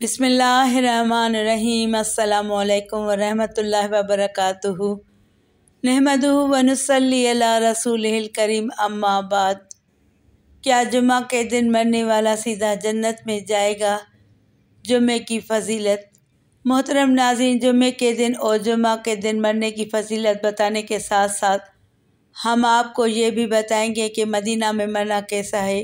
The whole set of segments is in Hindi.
बिसमीम् अल्लाम वरहमल वबरक नहमद वनसली रसूल करीम अम्माबाद क्या जुमा के दिन मरने वाला सीधा जन्नत में जाएगा जुमे की फजीलत मोहतरम नाजीन जुमे के दिन और जुमा के दिन मरने की फजीलत बताने के साथ साथ हम आपको ये भी बताएंगे कि मदीना में मरना कैसा है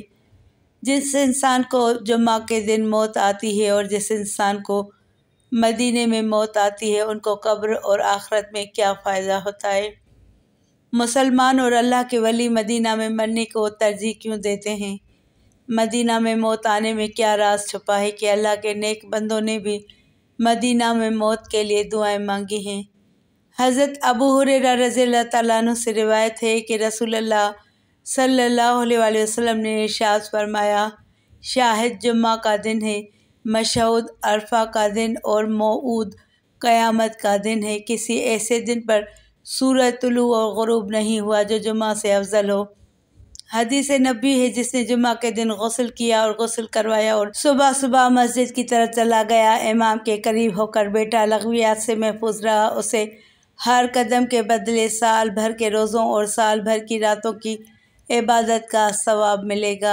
जिस इंसान को जुम्मा के दिन मौत आती है और जिस इंसान को मदीने में मौत आती है उनको कब्र और आखरत में क्या फ़ायदा होता है मुसलमान और अल्लाह के वली मदीना में मरने को तरजीह क्यों देते हैं मदीना में मौत आने में क्या राज छुपा है कि अल्लाह के नेक बंदों ने भी मदीना में मौत के लिए दुआएं मांगी हैं हज़रत अबू हुर रज़ी अल्लाह से रिवायत है कि रसूल अल्लाह सल्लल्लाहु अलैहि वसल्लम ने इरशाद फरमाया शाहिद जुम्मा का दिन है मशहूद अरफा का दिन और मऊद क़यामत का दिन है किसी ऐसे दिन पर सूरज और गरूब नहीं हुआ जो जुम्मा से अफजल हो हदीस नबी है जिसने जुम्मा के दिन गसल किया और गसल करवाया और सुबह सुबह मस्जिद की तरफ चला गया इमाम के करीब होकर बेटा लगवियात से महफूज रहा उसे हर कदम के बदले साल भर के रोज़ों और साल भर की रातों की इबादत का सवाब मिलेगा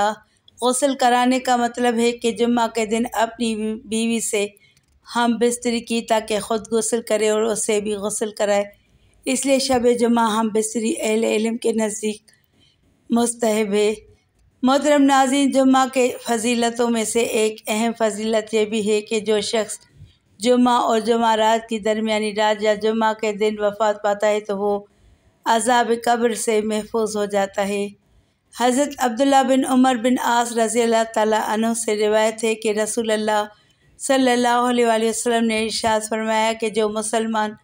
गसल कराने का मतलब है कि जुम्मे के दिन अपनी बीवी से हम बिस्तरी की ताकि ख़ुद गसल करे और उसे भी गसल कराए इसलिए शब जुम्मा हम बिस्तरी अहल इलम के नज़दीक मुस्तहब है मोहतरम नाजिन जुम्मे के फजीलतों में से एक अहम फजीलत यह भी है कि जो शख्स जुम्मा और जुम्मा रात की दरमियानी रात या जुम्मे के दिन वफात पाता है तो वो अजाब कब्र से महफूज हो जाता है हज़रत अब्दुल्ला बिन उमर बिन आस रज़ी अल्लाह तु से रिवायत है कि रसूल अल्लाह सल्लल्लाहु अलैहि वसल्लम ने इरशाद फरमाया कि जो मुसलमान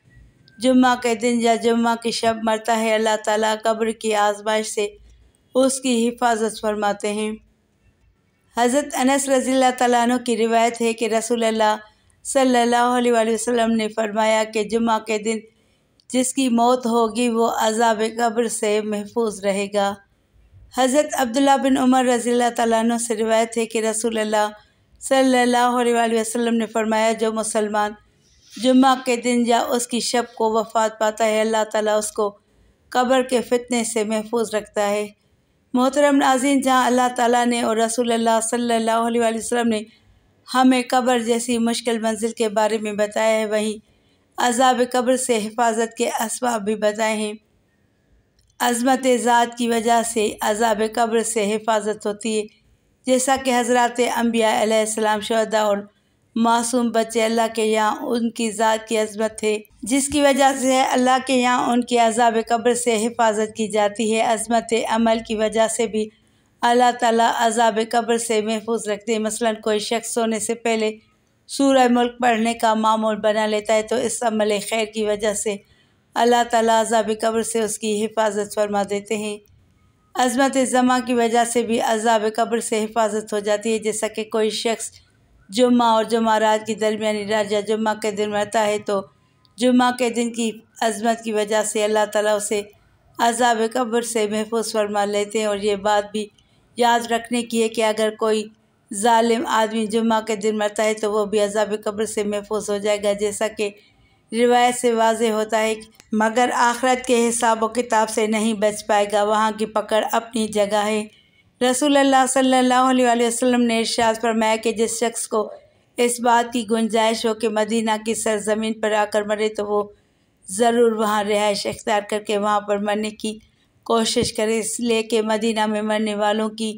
जुम्मा के दिन या जुम्मा की शब मरता है अल्लाह ताला कब्र की आजमाइश से उसकी हिफाजत फरमाते हैं हज़रत अनस रज़ी तु की रिवायत है कि रसूल अल्लाह सल्लल्लाहु अलैहि वसल्लम ने फरमाया कि जुम्मे के दिन जिसकी मौत होगी वो अजाब कब्र से महफूज रहेगा हज़रत अब्दुल्ला बिन उमर रज़ी तैन से रिवायत है कि रसूल सल्ला वसलम ने फरमाया जो मुसलमान जुम्मा के दिन या उसकी शब को वफात पाता है अल्लाह ताली उसको कब्र के फितने से महफूज रखता है मोहतरम नाजिन जहाँ अल्लाह ताली ने और रसूल सल्ला वसलम ने हमें कब्र जैसी मुश्किल मंजिल के बारे में बताया है वहीं अजाब कब्र से हिफाजत के इसबाब भी बताए हैं अज़मत ज़ात की वजह से अजाब कब्र से हिफाजत होती है जैसा कि हज़रत अम्बिया शहदा और मासूम बच्चे अल्लाह के यहाँ उनकी ज़ात की अजमत है जिसकी वजह से अल्लाह के यहाँ उनकी अजाब कब्र से हिफाजत की जाती है अजमत अमल की वजह से भी अल्लाह ताला अजाब कब्र से महफूज रखते हैं मसलन कोई शख्स सोने से पहले सूर्य मुल्क पढ़ने का मामूल बना लेता है तो इस अमल खैर की वजह से अल्लाह ताला अजाब कब्र से उसकी हिफाजत फरमा देते हैं अजमत ज़मा की वजह से भी अजाब कब्र से हिफाजत हो जाती है जैसा कि कोई शख्स जुम्मा और जुम्मा रात के दरमियानी रात या जुम्मा के दिन मरता है तो जुम्मा के दिन की अजमत की वजह से अल्लाह ताला उसे अजाब कब्र से महफूज फरमा लेते हैं और ये बात भी याद रखने की है कि अगर कोई ालिम आदमी जुम्मा के दिन मरता है तो वह भी अजाब कब्र से महफूज हो जाएगा जैसा कि रिवायत से वाज होता है मगर आखरत के हिसाब व किताब से नहीं बच पाएगा वहाँ की पकड़ अपनी जगह है रसूल अल्लाह सल्लल्लाहु ने इर्शाद फरमाया कि जिस शख्स को इस बात की गुंजाइश हो कि मदीना की सरजमीन पर आकर मरे तो वो ज़रूर वहाँ रिहाइश अख्तियार करके वहाँ पर मरने की कोशिश करे इसलिए कि मदीना में मरने वालों की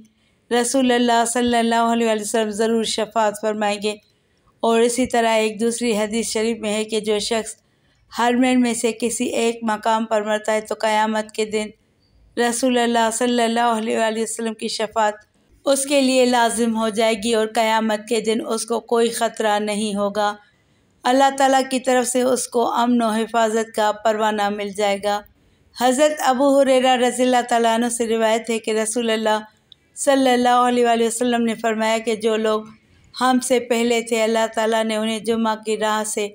रसूल अल्लाह सल्लल्लाहु अलैहि वसल्लम ज़रूर शफात फरमाएंगे और इसी तरह एक दूसरी हदीस शरीफ में है कि जो शख्स हर हरमेन में से किसी एक मकाम पर मरता है तो क़यामत के दिन रसूल अल्लाह सल्लल्लाहु अलैहि वसल्लम की शफात उसके लिए लाजिम हो जाएगी और क़यामत के दिन उसको कोई ख़तरा नहीं होगा अल्लाह ताला की तरफ से उसको अमन व हिफाजत का परवाना मिल जाएगा हज़रत अबू हुरेरा रज़ी तैन से रिवायत है कि रसूल अल्लाह सल्लल्लाहु अलैहि वसल्लम ने फरमाया कि जो लोग हमसे पहले थे अल्लाह ताला ने उन्हें जुमा की राह से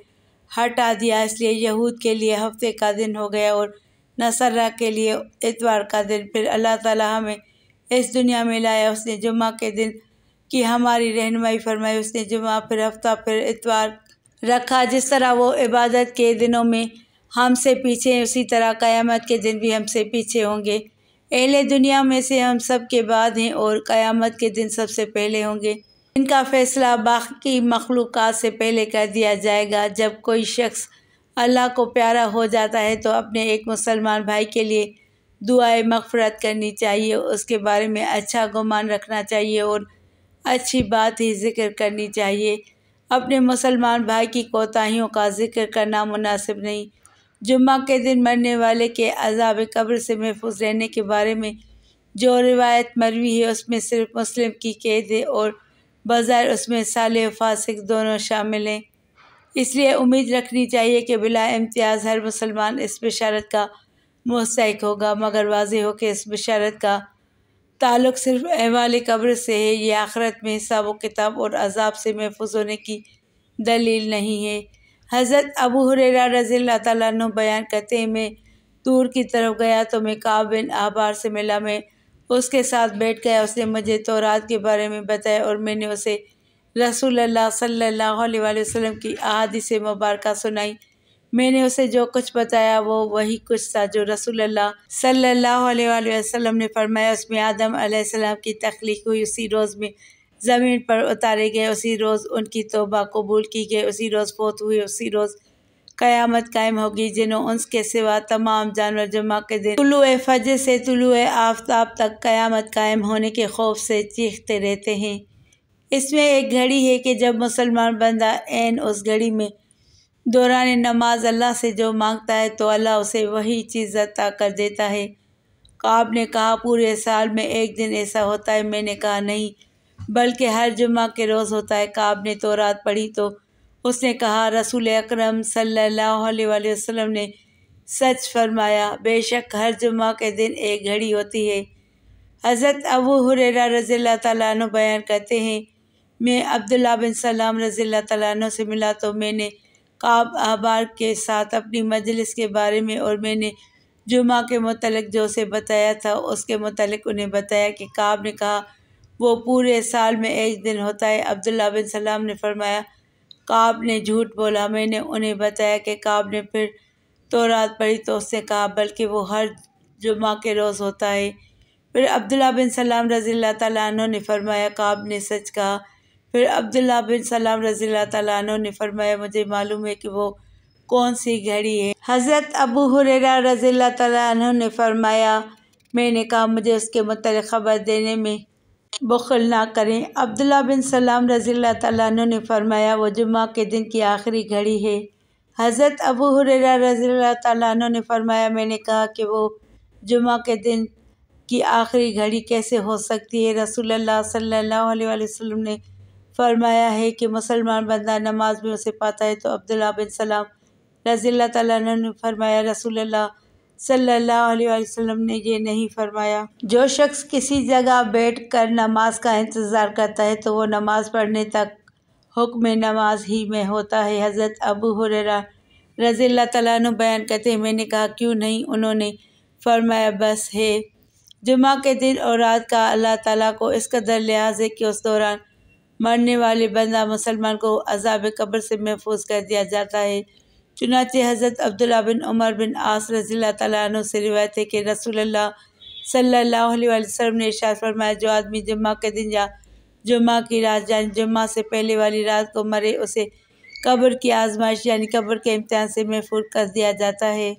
हटा दिया इसलिए यहूद के लिए हफ्ते का दिन हो गया और नसर्रा के लिए इतवार का दिन फिर अल्लाह ताला हमें इस दुनिया में लाया उसने जुमा के दिन की हमारी रहनमई फरमाई उसने जुमा फिर हफ्ता फिर इतवार रखा जिस तरह वो इबादत के दिनों में हमसे पीछे उसी तरह क़यामत के दिन भी हमसे पीछे होंगे अहले दुनिया में से हम सब के बाद हैं और क़यामत के दिन सबसे पहले होंगे इनका फैसला बाकी मखलूक से पहले कर दिया जाएगा जब कोई शख्स अल्लाह को प्यारा हो जाता है तो अपने एक मुसलमान भाई के लिए दुआएं मफफरत करनी चाहिए उसके बारे में अच्छा गुमान रखना चाहिए और अच्छी बात ही जिक्र करनी चाहिए अपने मुसलमान भाई की कोताही का जिक्र करना मुनासिब नहीं जुम्मा के दिन मरने वाले के अजाब कब्र से महफूज रहने के बारे में जो रिवायत मरवी है उसमें सिर्फ मुस्लिम की कैद और बाज़ार उसमें साले फासिक दोनों शामिल हैं इसलिए उम्मीद रखनी चाहिए कि बिला इम्तियाज़ हर मुसलमान इस बशारत का मुस्तक होगा मगर वाज हो कि इस बशारत का ताल्लुक सिर्फ अहवाल कब्र से है ये आखरत में हिसाब व किताब और अजाब से महफूज होने की दलील नहीं है हज़रत अबू हुरेरा रज़ी तैन बयान करते मैं दूर की तरफ गया तो मैं काबिन आबार से मिला मैं उसके साथ बैठ गया उसने मुझे तौरात के बारे में बताया और मैंने उसे रसूल अल्लाह सल्लल्लाहु अलैहि वसल्लम की मुबारक सुनाई मैंने उसे जो कुछ बताया वो वही कुछ था जो रसूल अल्लाह सल्लल्लाहु अलैहि वसल्लम ने फरमाया उसमें आदम अलैहिस्सलाम की तख्लीक हुई उसी रोज़ में ज़मीन पर उतारे गए उसी रोज़ उनकी तोबा कबूल की गई उसी रोज़ फोत हुए उसी रोज़ क़यामत कायम होगी जिन्हों के सिवा तमाम जानवर जुमा के दिन तुलु फज से तुलु आफ्ताब तक क़यामत कायम होने के खौफ से चीखते रहते हैं इसमें एक घड़ी है कि जब मुसलमान बंदा एन उस घड़ी में दौरान नमाज अल्लाह से जो मांगता है तो अल्लाह उसे वही चीज़ अता कर देता है काब ने कहा पूरे साल में एक दिन ऐसा होता है मैंने कहा नहीं बल्कि हर जुम्मे के रोज़ होता है काब ने तो रात पढ़ी तो उसने कहा रसूल अक्रम सल्लल्लाहु अलैहि वसल्लम ने सच फरमाया बेशक हर जुमा के दिन एक घड़ी होती है हज़रत अबू हुरेरा रज़ील्ला तु बयान करते हैं मैं अब्दुल्ला बिन सलाम रज़ी तु से मिला तो मैंने काब अहबार के साथ अपनी मजलिस के बारे में और मैंने जुमा के मतलब जो उसे बताया था उसके मतलब उन्हें बताया कि काब ने कहा वो पूरे साल में एक दिन होता है अब्दुल्ला बिन सलाम ने फरमाया काब ने झूठ बोला मैंने उन्हें बताया कि काब ने फिर तो रात पढ़ी तो उससे कहा बल्कि वो हर जुम्मा के रोज़ होता है फिर अब्दुल्ला बिन सलाम रज़ी तु ने फरमाया काब ने सच कहा फिर अब्दुल्ला बिन सलाम रज़ी तु ने फरमाया मुझे मालूम है कि वो कौन सी घड़ी है हज़रत अबू हुरेरा रज़ी तु ने फरमाया मैंने कहा मुझे उसके मतलब ख़बर देने में बखल ना करें अब्दुल्ला बिन सलाम रज़ी तु ने फरमाया वो जुम्मा के दिन की आखिरी घड़ी है हज़रत अबू हुरेरा रज़ी तु ने फरमाया मैंने कहा कि वो जुम्मा के दिन की आखिरी घड़ी कैसे हो सकती है रसूल सल्लल्लाहु ने फरमाया है कि मुसलमान बंदा नमाज में उसे पाता है तो अब्दुल्ला बिन सलाम रज़ी तु ने फरमाया रसूल सल्लल्लाहु अलैहि वसल्लम ने ये नहीं फरमाया जो शख्स किसी जगह बैठ कर नमाज का इंतज़ार करता है तो वह नमाज पढ़ने तक हुक्म नमाज ही में होता है हज़रत अबू हुररा रज़ी तैन बयान करते मैंने कहा क्यों नहीं उन्होंने फरमाया बस है जुमा के दिन और रात का अल्लाह ताला को इस कदर लिहाज है कि उस दौरान मरने वाले बंदा मुसलमान को अजाब कब्र से महफूज कर दिया जाता है चुनाच हज़रत अब्दुल्ला बिन उमर बिन आस रज़ी तु से रिवायत है कि रसूल सल्ला ने इशार फरमाया जो आदमी जुम्मा के दिन या जुम्मा की रात यानी जुम्मा से पहले वाली रात को मरे उसे कब्र की आजमाइश यानी कब्र के इम्तहान से महफूज कर दिया जाता है